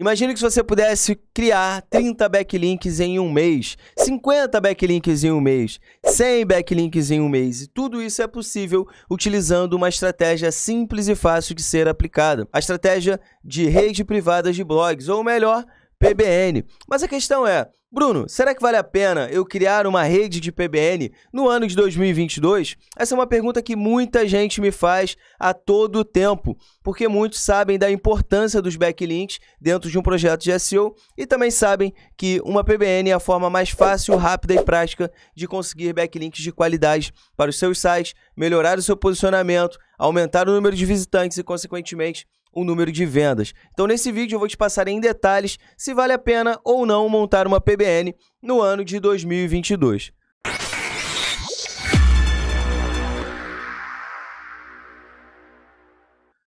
Imagine que se você pudesse criar 30 backlinks em um mês, 50 backlinks em um mês, 100 backlinks em um mês, e tudo isso é possível utilizando uma estratégia simples e fácil de ser aplicada, a estratégia de rede privada de blogs, ou melhor, PBN. Mas a questão é, Bruno, será que vale a pena eu criar uma rede de PBN no ano de 2022? Essa é uma pergunta que muita gente me faz a todo tempo, porque muitos sabem da importância dos backlinks dentro de um projeto de SEO e também sabem que uma PBN é a forma mais fácil, rápida e prática de conseguir backlinks de qualidade para os seus sites, melhorar o seu posicionamento, aumentar o número de visitantes e, consequentemente, o número de vendas. Então, nesse vídeo, eu vou te passar em detalhes se vale a pena ou não montar uma PBN no ano de 2022.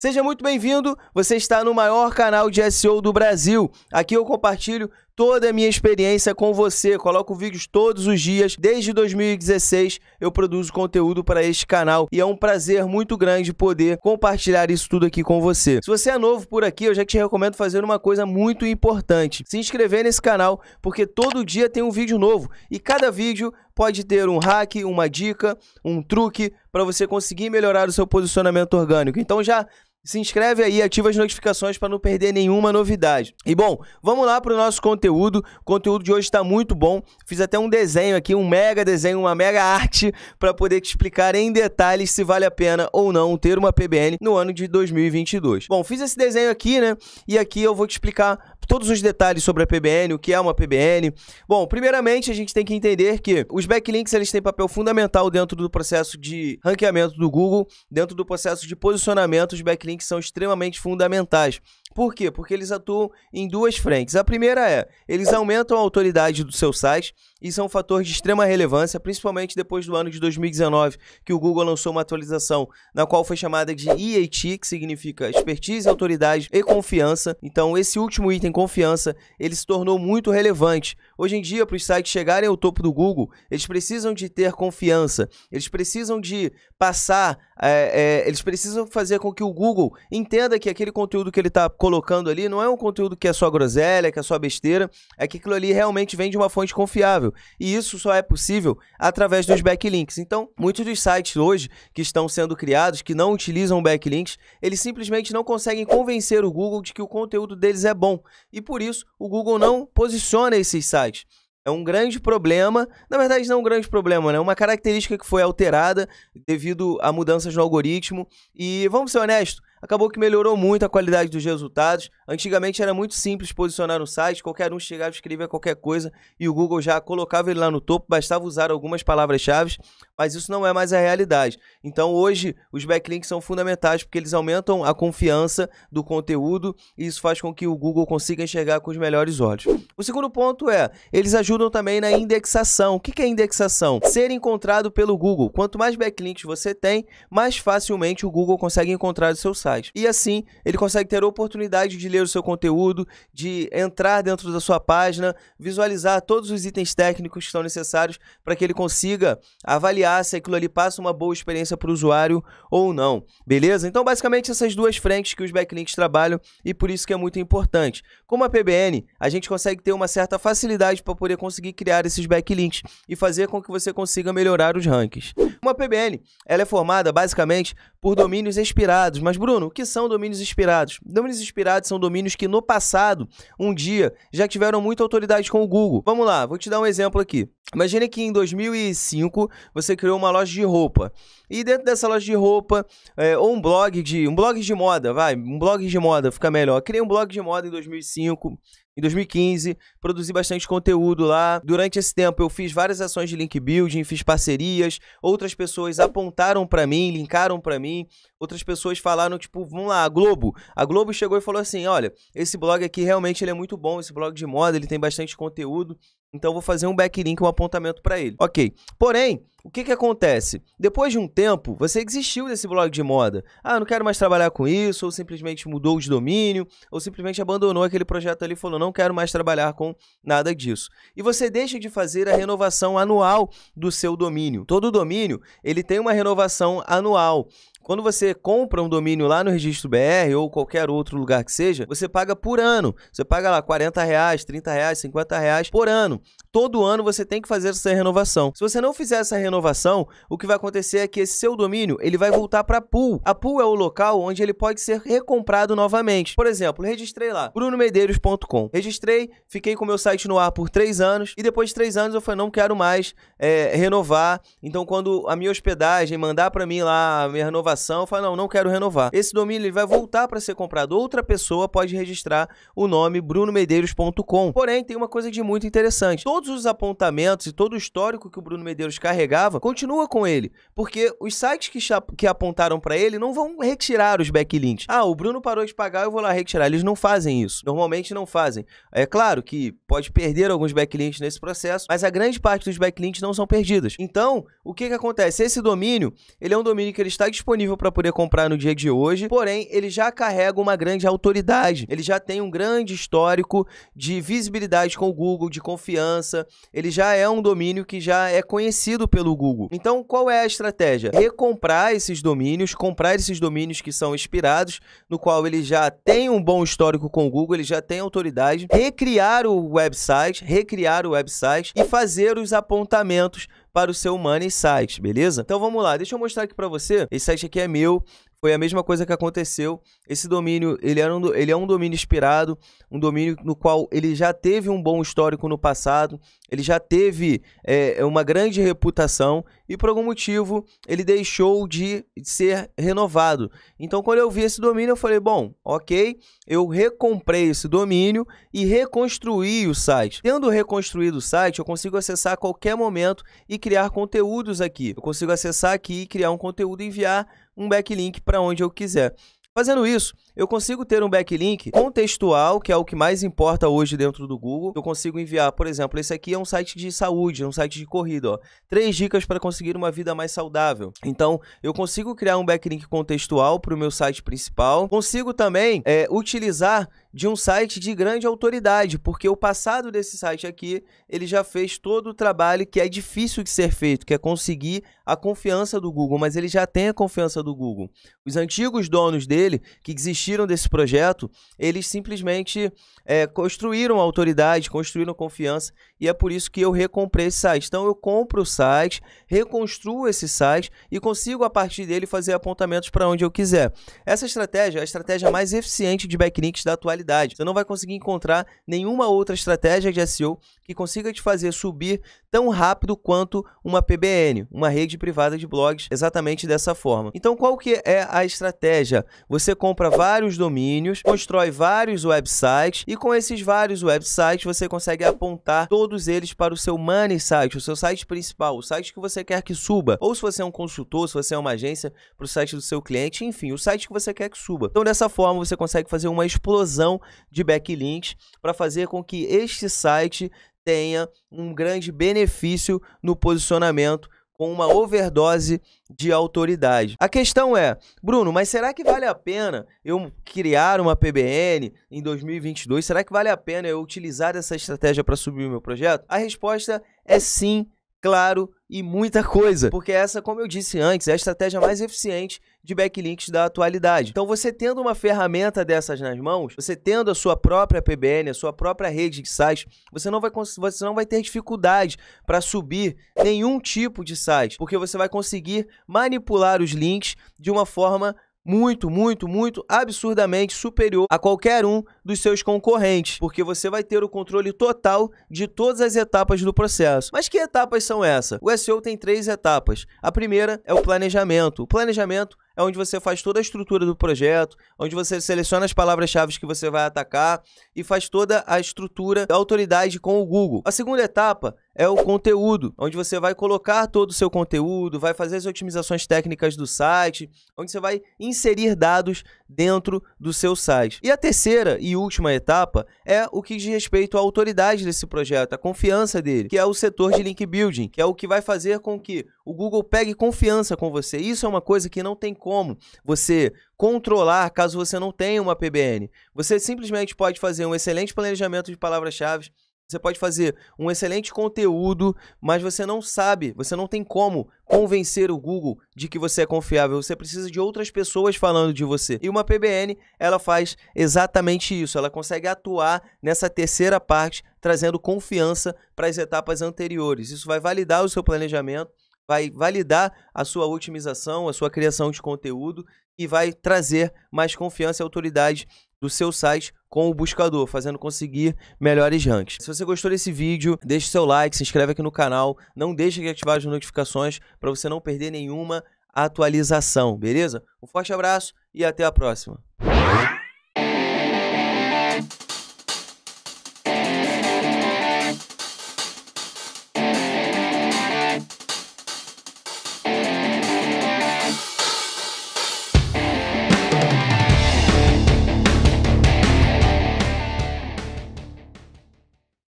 Seja muito bem-vindo, você está no maior canal de SEO do Brasil. Aqui eu compartilho toda a minha experiência com você, coloco vídeos todos os dias. Desde 2016 eu produzo conteúdo para este canal e é um prazer muito grande poder compartilhar isso tudo aqui com você. Se você é novo por aqui, eu já te recomendo fazer uma coisa muito importante: se inscrever nesse canal, porque todo dia tem um vídeo novo e cada vídeo pode ter um hack, uma dica, um truque para você conseguir melhorar o seu posicionamento orgânico. Então já se inscreve aí, ativa as notificações para não perder nenhuma novidade. E bom, vamos lá para o nosso conteúdo. O conteúdo de hoje está muito bom. Fiz até um desenho aqui, um mega desenho, uma mega arte para poder te explicar em detalhes se vale a pena ou não ter uma PBN no ano de 2022. Bom, fiz esse desenho aqui, né? E aqui eu vou te explicar todos os detalhes sobre a PBN, o que é uma PBN. Bom, primeiramente a gente tem que entender que os backlinks eles têm papel fundamental dentro do processo de ranqueamento do Google, dentro do processo de posicionamento, os backlinks são extremamente fundamentais. Por quê? Porque eles atuam em duas frentes. A primeira é, eles aumentam a autoridade do seu site, isso é um fator de extrema relevância, principalmente depois do ano de 2019, que o Google lançou uma atualização na qual foi chamada de EAT, que significa expertise, autoridade e confiança. Então, esse último item, confiança, ele se tornou muito relevante. Hoje em dia, para os sites chegarem ao topo do Google, eles precisam de ter confiança, eles precisam de passar, é, é, eles precisam fazer com que o Google entenda que aquele conteúdo que ele está colocando ali não é um conteúdo que é só groselha, que é só besteira, é que aquilo ali realmente vem de uma fonte confiável. E isso só é possível através dos backlinks. Então, muitos dos sites hoje que estão sendo criados, que não utilizam backlinks, eles simplesmente não conseguem convencer o Google de que o conteúdo deles é bom. E por isso, o Google não posiciona esses sites. É um grande problema, na verdade não é um grande problema, né? É uma característica que foi alterada devido a mudanças no algoritmo. E vamos ser honestos, acabou que melhorou muito a qualidade dos resultados. Antigamente era muito simples posicionar no site, qualquer um chegava, escrevia qualquer coisa e o Google já colocava ele lá no topo, bastava usar algumas palavras-chave, mas isso não é mais a realidade. Então hoje os backlinks são fundamentais porque eles aumentam a confiança do conteúdo e isso faz com que o Google consiga enxergar com os melhores olhos. O segundo ponto é, eles ajudam também na indexação. O que é indexação? Ser encontrado pelo Google. Quanto mais backlinks você tem, mais facilmente o Google consegue encontrar o seu site mensais. E assim, ele consegue ter a oportunidade de ler o seu conteúdo, de entrar dentro da sua página, visualizar todos os itens técnicos que são necessários para que ele consiga avaliar se aquilo ali passa uma boa experiência para o usuário ou não. Beleza? Então, basicamente, essas duas frentes que os backlinks trabalham e por isso que é muito importante. Como a PBN, a gente consegue ter uma certa facilidade para poder conseguir criar esses backlinks e fazer com que você consiga melhorar os rankings. Uma PBN, ela é formada basicamente por domínios inspirados, mas Bruno, Bruno, o que são domínios inspirados? Domínios inspirados são domínios que no passado, um dia, já tiveram muita autoridade com o Google. Vamos lá, vou te dar um exemplo aqui. Imagine que em 2005 você criou uma loja de roupa. E dentro dessa loja de roupa, é, ou um blog de um blog de moda, vai, um blog de moda, fica melhor. Eu criei um blog de moda em 2005, em 2015, produzi bastante conteúdo lá. Durante esse tempo eu fiz várias ações de link building, fiz parcerias, outras pessoas apontaram para mim, linkaram para mim, outras pessoas falaram tipo, vamos lá, a Globo. A Globo chegou e falou assim: "Olha, esse blog aqui realmente ele é muito bom, esse blog de moda, ele tem bastante conteúdo, então vou fazer um backlink, um apontamento para ele. Ok. Porém, o que, que acontece? Depois de um tempo, você existiu desse blog de moda. Ah, não quero mais trabalhar com isso, ou simplesmente mudou de domínio, ou simplesmente abandonou aquele projeto ali e falou: não quero mais trabalhar com nada disso. E você deixa de fazer a renovação anual do seu domínio. Todo domínio, ele tem uma renovação anual. Quando você compra um domínio lá no Registro BR ou qualquer outro lugar que seja, você paga por ano. Você paga lá 40 reais, 30 reais, 50 reais por ano. Todo ano você tem que fazer essa renovação. Se você não fizer essa renovação, o que vai acontecer é que esse seu domínio ele vai voltar para a pool. A pool é o local onde ele pode ser recomprado novamente. Por exemplo, registrei lá brunomedeiros.com. Registrei, fiquei com meu site no ar por três anos e depois de três anos eu falei não quero mais é, renovar. Então quando a minha hospedagem mandar para mim lá a minha renovação renovação, fala, não, não quero renovar. Esse domínio ele vai voltar para ser comprado. Outra pessoa pode registrar o nome brunomedeiros.com. Porém, tem uma coisa de muito interessante. Todos os apontamentos e todo o histórico que o Bruno Medeiros carregava, continua com ele. Porque os sites que, que apontaram para ele não vão retirar os backlinks. Ah, o Bruno parou de pagar, eu vou lá retirar. Eles não fazem isso. Normalmente não fazem. É claro que pode perder alguns backlinks nesse processo, mas a grande parte dos backlinks não são perdidas. Então, o que, que acontece? Esse domínio, ele é um domínio que ele está disponível disponível para poder comprar no dia de hoje, porém ele já carrega uma grande autoridade, ele já tem um grande histórico de visibilidade com o Google, de confiança, ele já é um domínio que já é conhecido pelo Google. Então qual é a estratégia? Recomprar esses domínios, comprar esses domínios que são expirados, no qual ele já tem um bom histórico com o Google, ele já tem autoridade, recriar o website, recriar o website e fazer os apontamentos para o seu Money Site, beleza? Então vamos lá, deixa eu mostrar aqui para você. Esse site aqui é meu, foi a mesma coisa que aconteceu. Esse domínio, ele, era um, ele é um domínio inspirado, um domínio no qual ele já teve um bom histórico no passado, ele já teve é, uma grande reputação e por algum motivo ele deixou de ser renovado. Então, quando eu vi esse domínio, eu falei: bom, ok, eu recomprei esse domínio e reconstruí o site. Tendo reconstruído o site, eu consigo acessar a qualquer momento e criar conteúdos aqui. Eu consigo acessar aqui e criar um conteúdo e enviar um backlink para onde eu quiser. Fazendo isso, eu consigo ter um backlink contextual, que é o que mais importa hoje dentro do Google. Eu consigo enviar, por exemplo, esse aqui é um site de saúde, é um site de corrida, ó. Três dicas para conseguir uma vida mais saudável. Então, eu consigo criar um backlink contextual para o meu site principal. Consigo também é, utilizar de um site de grande autoridade, porque o passado desse site aqui, ele já fez todo o trabalho que é difícil de ser feito, que é conseguir a confiança do Google, mas ele já tem a confiança do Google. Os antigos donos dele, que desistiram desse projeto, eles simplesmente é, construíram autoridade, construíram confiança, e é por isso que eu recomprei esse site. Então eu compro o site, reconstruo esse site e consigo, a partir dele, fazer apontamentos para onde eu quiser. Essa estratégia é a estratégia mais eficiente de backlinks da atualidade você não vai conseguir encontrar nenhuma outra estratégia de SEO que consiga te fazer subir tão rápido quanto uma PBN, uma rede privada de blogs, exatamente dessa forma. Então, qual que é a estratégia? Você compra vários domínios, constrói vários websites e com esses vários websites você consegue apontar todos eles para o seu money site, o seu site principal, o site que você quer que suba. Ou se você é um consultor, se você é uma agência, para o site do seu cliente, enfim, o site que você quer que suba. Então, dessa forma, você consegue fazer uma explosão gestão de backlinks para fazer com que este site tenha um grande benefício no posicionamento com uma overdose de autoridade. A questão é, Bruno, mas será que vale a pena eu criar uma PBN em 2022? Será que vale a pena eu utilizar essa estratégia para subir o meu projeto? A resposta é sim claro e muita coisa, porque essa, como eu disse antes, é a estratégia mais eficiente de backlinks da atualidade. Então, você tendo uma ferramenta dessas nas mãos, você tendo a sua própria PBN, a sua própria rede de sites, você não vai, você não vai ter dificuldade para subir nenhum tipo de site, porque você vai conseguir manipular os links de uma forma muito, muito, muito absurdamente superior a qualquer um dos seus concorrentes, porque você vai ter o controle total de todas as etapas do processo. Mas que etapas são essas? O SEO tem três etapas. A primeira é o planejamento. O planejamento é onde você faz toda a estrutura do projeto, onde você seleciona as palavras-chave que você vai atacar e faz toda a estrutura da autoridade com o Google. A segunda etapa é o conteúdo, onde você vai colocar todo o seu conteúdo, vai fazer as otimizações técnicas do site, onde você vai inserir dados dentro do seu site. E a terceira e última etapa é o que diz respeito à autoridade desse projeto, à confiança dele, que é o setor de link building, que é o que vai fazer com que o Google pegue confiança com você. Isso é uma coisa que não tem como você controlar caso você não tenha uma PBN. Você simplesmente pode fazer um excelente planejamento de palavras-chave você pode fazer um excelente conteúdo, mas você não sabe, você não tem como convencer o Google de que você é confiável. Você precisa de outras pessoas falando de você. E uma PBN, ela faz exatamente isso. Ela consegue atuar nessa terceira parte, trazendo confiança para as etapas anteriores. Isso vai validar o seu planejamento, vai validar a sua otimização, a sua criação de conteúdo e vai trazer mais confiança e autoridade do seu site com o buscador, fazendo conseguir melhores ranks. Se você gostou desse vídeo, deixe seu like, se inscreve aqui no canal, não deixe de ativar as notificações para você não perder nenhuma atualização, beleza? Um forte abraço e até a próxima.